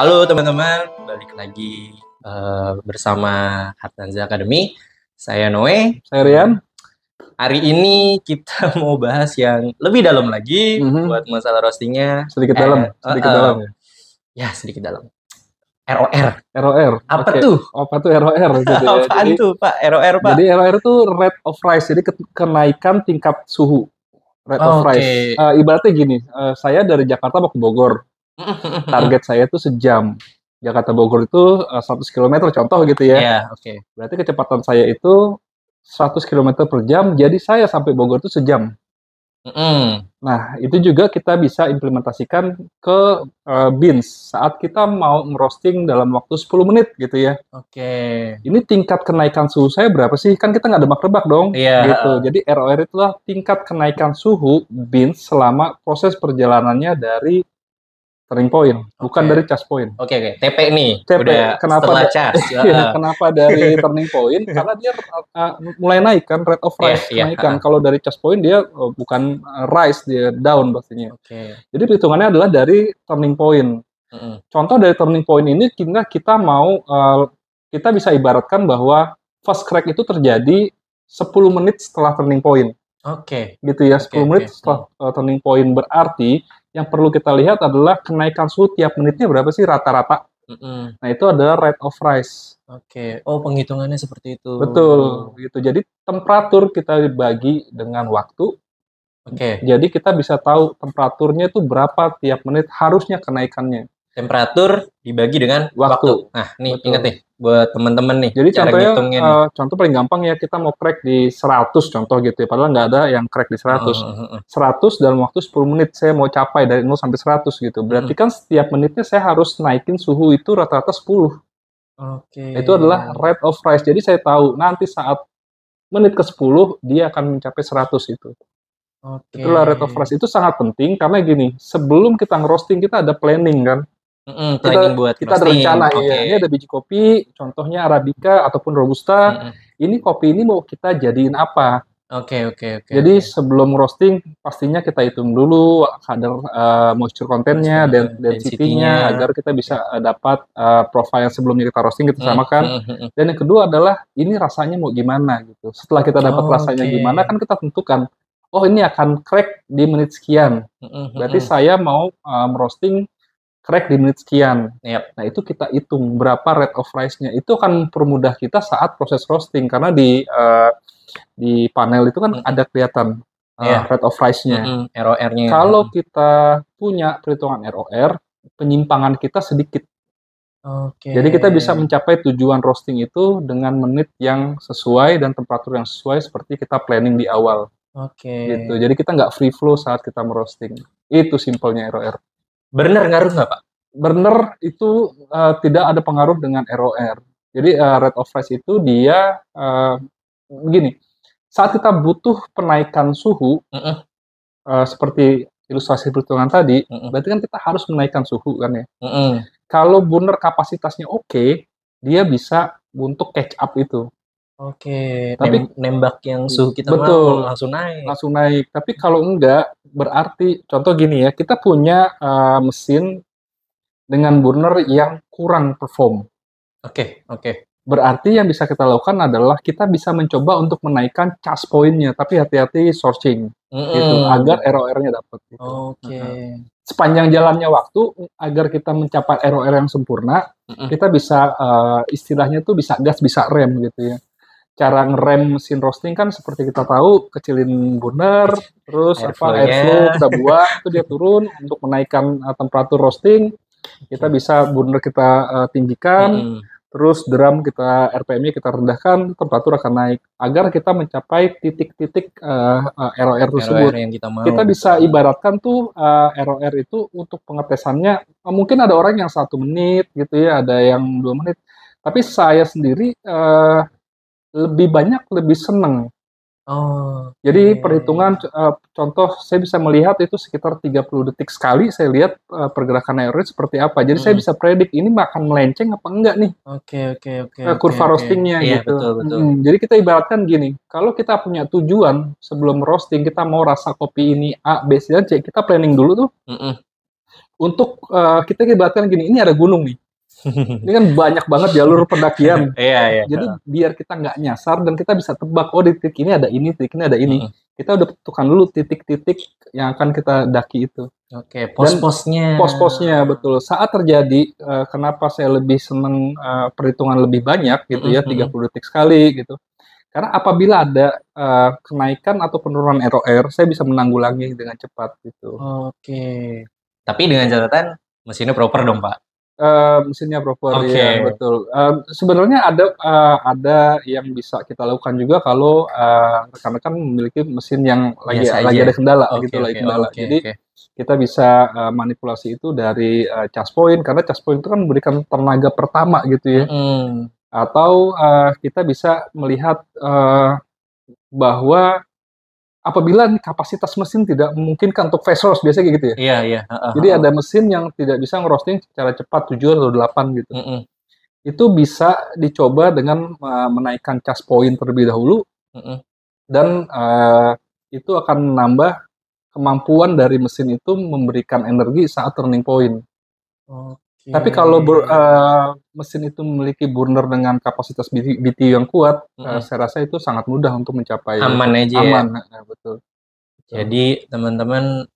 Halo teman-teman, balik lagi uh, bersama Hartanza Academy. Saya Noe. Saya Rian. Hari ini kita mau bahas yang lebih dalam lagi mm -hmm. buat masalah roastingnya. Sedikit eh, dalam, eh, sedikit uh, dalam ya. sedikit dalam. ROR. ROR. Apa okay. tuh? Apa tuh ROR? Gitu ya. Apaan jadi, tuh Pak? ROR Pak? Jadi ROR tuh rate of rise, jadi ke kenaikan tingkat suhu. Rate oh, of okay. rise. Uh, ibaratnya gini, uh, saya dari Jakarta mau ke Bogor. target saya tuh sejam. Jakarta Bogor itu 100 eh, km contoh gitu ya. Yeah, oke. Okay. Berarti kecepatan saya itu 100 km per jam, jadi saya sampai Bogor itu sejam. Mm -hmm. Nah, itu juga kita bisa implementasikan ke uh, eh, beans saat kita mau merosting dalam waktu 10 menit gitu ya. Oke. Okay. Ini tingkat kenaikan suhu saya berapa sih? Kan kita nggak demak-rebak dong. Iya. Yeah. Gitu. Jadi ROR itulah tingkat kenaikan suhu beans selama proses perjalanannya dari turning point, okay. bukan dari charge point. Oke, okay, oke. Okay. TP nih. TP. Udah kenapa setelah charge. ya, kenapa dari turning point? Karena dia uh, mulai naik kan rate of iya, rise yeah, naik kan. Yeah. Kalau dari charge point dia uh, bukan uh, rise, dia down pastinya. Oke. Okay. Jadi perhitungannya adalah dari turning point. Mm -hmm. Contoh dari turning point ini kita kita mau uh, kita bisa ibaratkan bahwa first crack itu terjadi 10 menit setelah turning point. Oke. Okay. Gitu ya, 10 okay, menit okay. setelah uh, turning point berarti yang perlu kita lihat adalah kenaikan suhu tiap menitnya berapa sih rata-rata. Mm-hmm. Nah itu adalah rate of rise. Oke, okay. oh penghitungannya seperti itu. Betul, gitu. Jadi temperatur kita dibagi dengan waktu. Oke. Okay. Jadi kita bisa tahu temperaturnya itu berapa tiap menit harusnya kenaikannya temperatur dibagi dengan waktu. waktu. Nah, nih Betul. ingat nih buat teman-teman nih. Jadi cara contohnya, ngitungnya uh, nih. Eh, contoh paling gampang ya kita mau crack di 100 contoh gitu ya. Padahal nggak ada yang crack di 100. Uh, uh, uh. 100 dalam waktu 10 menit saya mau capai dari 0 sampai 100 gitu. Berarti uh. kan setiap menitnya saya harus naikin suhu itu rata-rata 10. Oke. Okay. Itu adalah rate of rise. Jadi saya tahu nanti saat menit ke-10 dia akan mencapai 100 itu. Okay. Itulah rate of rise. Itu sangat penting karena gini, sebelum kita ngerosting kita ada planning kan. Mm, kita buat kita ada rencana okay. ya. Ini ada biji kopi, contohnya arabica ataupun robusta. Mm. Ini kopi ini mau kita jadiin apa? Oke okay, oke okay, oke. Okay, Jadi okay. sebelum roasting pastinya kita hitung dulu kadar uh, moisture kontennya dan density-nya agar kita bisa uh, dapat uh, profile yang sebelumnya kita roasting kita samakan. dan yang kedua adalah ini rasanya mau gimana gitu. Setelah kita dapat oh, rasanya okay. gimana kan kita tentukan. Oh ini akan crack di menit sekian. Berarti saya mau uh, roasting crack di menit sekian. Yep. Iya. Nah itu kita hitung berapa rate of rise-nya. Itu akan permudah kita saat proses roasting karena di uh, di panel itu kan mm. ada kelihatan uh, eh, yeah. rate of rise-nya, mm -hmm. hmm ROR-nya. Kalau mm. kita punya perhitungan ROR, penyimpangan kita sedikit. Okay. Jadi kita bisa mencapai tujuan roasting itu dengan menit yang sesuai dan temperatur yang sesuai seperti kita planning di awal. Oke. Okay. Gitu. Jadi kita nggak free flow saat kita merosting. Itu simpelnya ROR. Bener ngaruh nggak Pak? Bener itu uh, tidak ada pengaruh dengan ROR. Jadi uh, rate of rise itu dia uh, eh, begini. Saat kita butuh penaikan suhu, mm -mm. Uh, seperti ilustrasi perhitungan tadi, mm -mm. berarti kan kita harus menaikkan suhu kan ya. Mm Kalau burner kapasitasnya oke, okay, dia bisa untuk catch up itu. Oke, tapi nembak yang suhu kita betul, mau, langsung naik. Langsung naik. Tapi kalau enggak berarti contoh gini ya, kita punya uh, mesin dengan burner yang kurang perform. Oke, okay, oke. Okay. Berarti yang bisa kita lakukan adalah kita bisa mencoba untuk menaikkan charge pointnya, tapi hati-hati sourcing mm -hmm. gitu agar ROR-nya dapat gitu. Oke. Okay. Uh -huh. Sepanjang jalannya waktu agar kita mencapai ROR yang sempurna, mm -hmm. kita bisa uh, istilahnya tuh bisa gas, bisa rem gitu ya cara ngerem mesin roasting kan seperti kita tahu kecilin burner terus air apa flow airflow kita buat itu dia turun untuk menaikkan uh, temperatur roasting kita bisa burner kita uh, tinggikan hmm. terus drum kita RPM-nya kita rendahkan temperatur akan naik agar kita mencapai titik-titik uh, eh, uh, ROR tersebut yang kita, mau. kita bisa ibaratkan tuh uh, ROR itu untuk pengetesannya uh, mungkin ada orang yang satu menit gitu ya ada yang dua menit tapi saya sendiri uh, lebih banyak lebih seneng. Oh. Jadi okay. perhitungan eh, contoh saya bisa melihat itu sekitar 30 detik sekali saya lihat eh, pergerakan pergerakan average seperti apa. Jadi hmm. saya bisa predik ini akan melenceng apa enggak nih. Oke oke oke. Eh, kurva okay, roastingnya okay. Iya, gitu. betul, betul. Hmm, jadi kita ibaratkan gini, kalau kita punya tujuan sebelum roasting kita mau rasa kopi ini A, B, C, dan C, kita planning dulu tuh. Mm -mm. Untuk uh, kita ibaratkan gini, ini ada gunung nih. Ini kan banyak banget jalur pendakian. iya, iya. Jadi biar kita nggak nyasar dan kita bisa tebak oh di titik ini ada ini, titik ini ada ini. Hmm. Kita udah tentukan dulu titik-titik yang akan kita daki itu. Oke, okay, pos-posnya. Pos-posnya betul. Saat terjadi uh, kenapa saya lebih seneng uh, perhitungan lebih banyak gitu ya, mm -hmm. 30 detik sekali gitu. Karena apabila ada uh, kenaikan atau penurunan ROR, saya bisa menanggulangi dengan cepat gitu. Oke. Okay. Tapi dengan catatan mesinnya proper dong, Pak. Eh, mesinnya proper okay. ya betul. Uh, sebenarnya ada uh, ada yang bisa kita lakukan juga kalau eh, rekan rekan uh, memiliki mesin yang lagi Biasa lagi ada kendala okay, gitu okay, kendala. Okay, Jadi okay. kita bisa uh, manipulasi itu dari uh, charge point karena charge point itu kan memberikan tenaga pertama gitu ya. Mm. Atau uh, kita bisa melihat uh, bahwa apabila kapasitas mesin tidak memungkinkan untuk fast roast biasanya kayak gitu ya. Iya, iya. Uh, huh Jadi ada mesin yang tidak bisa ngerosting secara cepat 7 atau 8 gitu. Mm-hmm. Itu bisa dicoba dengan eh, menaikkan cas point terlebih dahulu. Mm-hmm. Dan uh, itu akan menambah kemampuan dari mesin itu memberikan energi saat turning point. Oke. Oh. Iya, Tapi iya, kalau iya, ber, uh, eh, mesin itu memiliki burner dengan kapasitas BTU yang kuat, hmm. uh, saya rasa itu sangat mudah untuk mencapai aman aja. Ya? Aman, ya? nah, betul. Jadi teman-teman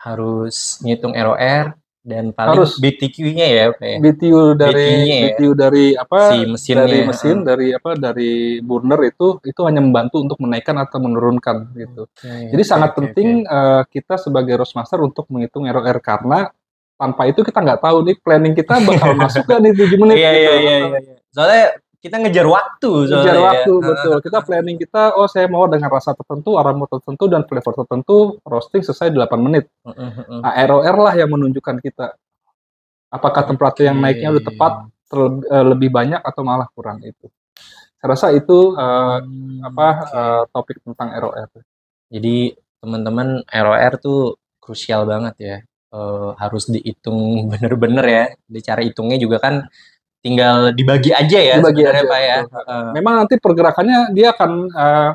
harus ngitung ROR dan paling harus BTQ-nya ya, okay. Ya? BTU dari BTU, ya. dari apa? Si mesinnya. Dari ya? mesin, mm. dari apa? Dari burner itu itu hanya membantu untuk menaikkan atau menurunkan gitu. Okay, Jadi okay, sangat okay, penting okay. Uh, eh, kita sebagai rosmaster untuk menghitung ROR karena tanpa itu kita nggak tahu nih planning kita bakal masuk kan nih tujuh menit iya, gitu. Iya, iya, iya. Soalnya kita ngejar waktu soalnya. Ngejar ya. waktu, ya. betul. Kita planning kita, oh saya mau dengan rasa tertentu, aroma tertentu, dan flavor tertentu, roasting selesai 8 menit. Nah, ROR lah yang menunjukkan kita. Apakah temperatur yang naiknya udah tepat, terlebih, eh, lebih banyak, atau malah kurang itu. Saya rasa itu uh, hmm, apa uh, topik tentang ROR. Jadi teman-teman ROR tuh krusial banget ya uh, harus dihitung bener-bener ya. Di cara hitungnya juga kan tinggal dibagi aja ya dibagi aja, Pak ya. Memang nanti pergerakannya dia akan uh,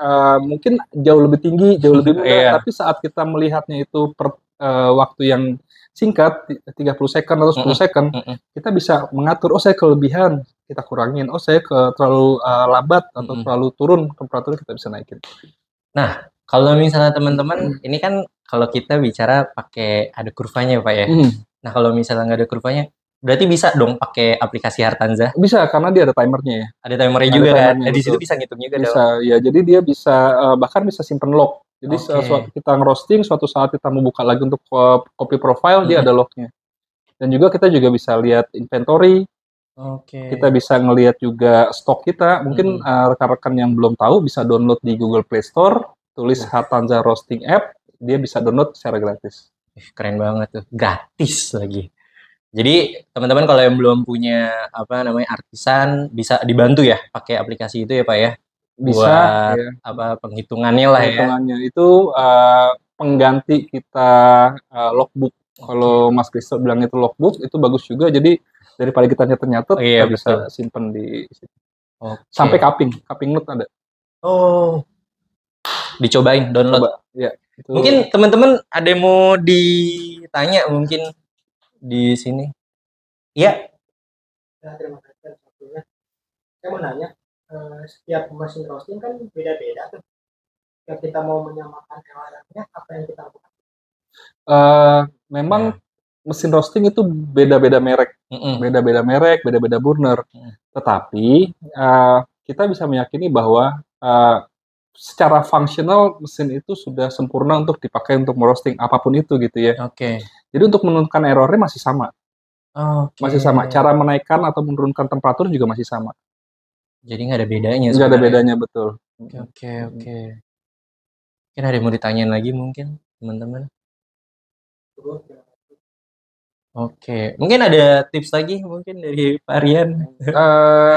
uh, mungkin jauh lebih tinggi, jauh lebih mudah, iya. tapi saat kita melihatnya itu per uh, waktu yang singkat 30 second atau 10 mm -hmm. second, mm -hmm. kita bisa mengatur oh saya kelebihan, kita kurangin, oh saya ke terlalu uh, lambat atau mm -hmm. terlalu turun temperatur kita bisa naikin. Nah, kalau misalnya teman-teman, hmm. ini kan kalau kita bicara pakai ada kurvanya ya, Pak ya. Hmm. Nah kalau misalnya nggak ada kurvanya, berarti bisa dong pakai aplikasi Hartanza? Bisa, karena dia ada timernya ya. Ada timernya ada juga kan? timernya, kan? di situ bisa ngitung juga bisa, dong? ya. Jadi dia bisa, eh, bahkan bisa simpen log. Jadi okay. suatu kita ngerosting, suatu saat kita mau buka lagi untuk eh, copy profile, hmm. dia ada lognya. Dan juga kita juga bisa lihat inventory, Okay. Kita bisa ngelihat juga stok kita. Mungkin hmm. Eh, rekan-rekan -hmm. uh, rekan -rekan yang belum tahu bisa download di Google Play Store tulis Hatanza Roasting App, dia bisa download secara gratis. Keren banget tuh, gratis lagi. Jadi teman-teman kalau yang belum punya apa namanya artisan bisa dibantu ya pakai aplikasi itu ya pak ya. Bisa. Buat ya. apa penghitungannya lah ya. penghitungannya. itu uh, pengganti kita uh, logbook. Kalau Mas Kristo bilang itu logbook itu bagus juga. Jadi daripada kita nyatet-nyatet oh, iya, kita bisa simpen di situ. Okay. Sampai kaping, kaping note ada. Oh, dicobain download. Coba. Ya, itu... Mungkin teman-teman ada yang mau ditanya mungkin di sini. ya Nah, terima kasih waktunya. Saya mau nanya, eh, setiap mesin roasting kan beda-beda tuh. Kalau kita mau menyamakan kelarangnya, apa yang kita lakukan? Uh, eh, memang ya. mesin roasting itu beda-beda merek, beda-beda mm -mm. merek, beda-beda burner. Mm. Tetapi uh, kita bisa meyakini bahwa uh, secara fungsional mesin itu sudah sempurna untuk dipakai untuk merosting apapun itu gitu ya. Oke. Okay. Jadi untuk menurunkan errornya masih sama. Okay. Masih sama. Cara menaikkan atau menurunkan temperatur juga masih sama. Jadi nggak ada bedanya. Nggak ada bedanya betul. Oke okay, oke. Okay, Mungkin ada yang mau ditanyain lagi mungkin teman-teman. Oke. Okay. Mungkin ada tips lagi mungkin dari varian. uh, eh,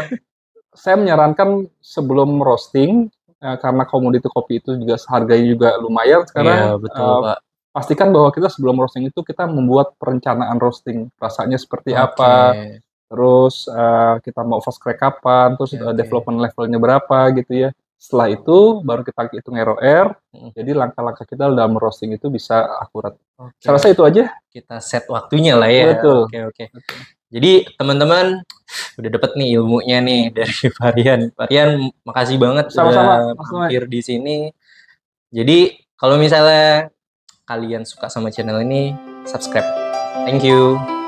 saya menyarankan sebelum roasting uh, karena komoditi kopi itu juga harganya juga lumayan sekarang. Iya, betul, uh, Pak. Pastikan bahwa kita sebelum roasting itu kita membuat perencanaan roasting, rasanya seperti okay. apa, terus uh, kita mau fast crack kapan, terus iya, okay. development levelnya berapa gitu ya. Setelah itu baru kita hitung ROR. Hmm. Jadi langkah-langkah kita dalam roasting itu bisa akurat. Okay. Saya rasa itu aja. Kita set waktunya lah ya. Betul. Oke, okay, oke. Okay. okay. Jadi teman-teman udah dapet nih ilmunya nih dari Varian. Varian makasih banget Sama -sama. sudah hadir di sini. Jadi kalau misalnya kalian suka sama channel ini, subscribe. Thank you.